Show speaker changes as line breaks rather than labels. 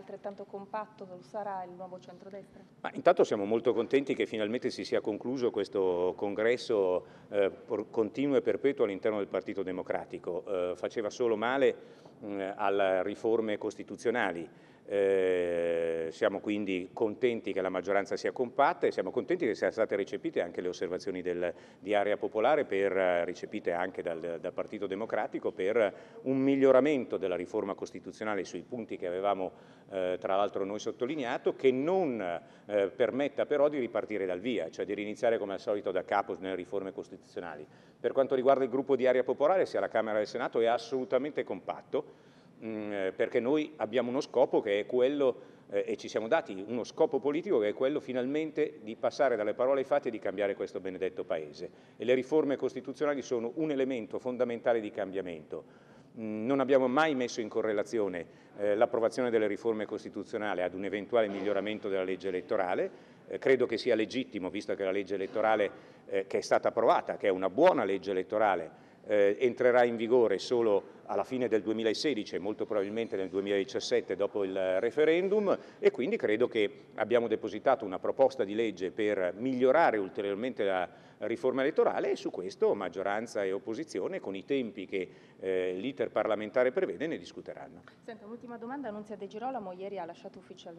altrettanto compatto sarà il nuovo centrodestra? Ma intanto siamo molto contenti che finalmente si sia concluso questo congresso eh, continuo e perpetuo all'interno del Partito Democratico. Eh, faceva solo male mh, mm, alle riforme costituzionali. Eh, siamo quindi contenti che la maggioranza sia compatta e siamo contenti che siano state recepite anche le osservazioni del, di Area Popolare, per, eh, recepite anche dal, dal, Partito Democratico, per un miglioramento della riforma costituzionale sui punti che avevamo eh, tra l'altro noi sottolineato, che non eh, permetta però di ripartire dal via, cioè di riniziare come al solito da capo nelle riforme costituzionali. Per quanto riguarda il gruppo di Area Popolare, sia la Camera del Senato, è assolutamente compatto Mm, eh, perché noi abbiamo uno scopo che è quello, eh, e ci siamo dati uno scopo politico che è quello finalmente di passare dalle parole ai fatti e di cambiare questo benedetto Paese. E le riforme costituzionali sono un elemento fondamentale di cambiamento. Mm, non abbiamo mai messo in correlazione eh, l'approvazione delle riforme costituzionali ad un eventuale miglioramento della legge elettorale, eh, credo che sia legittimo, visto che la legge elettorale eh, che è stata approvata, che è una buona legge elettorale, eh, entrerà in vigore solo alla fine del 2016 e molto probabilmente nel 2017 dopo il referendum e quindi credo che abbiamo depositato una proposta di legge per migliorare ulteriormente la riforma elettorale e su questo maggioranza e opposizione con i tempi che eh, l'iter parlamentare prevede ne discuteranno. Senta, un'ultima domanda, Nunzia De Girolamo ieri ha lasciato ufficialmente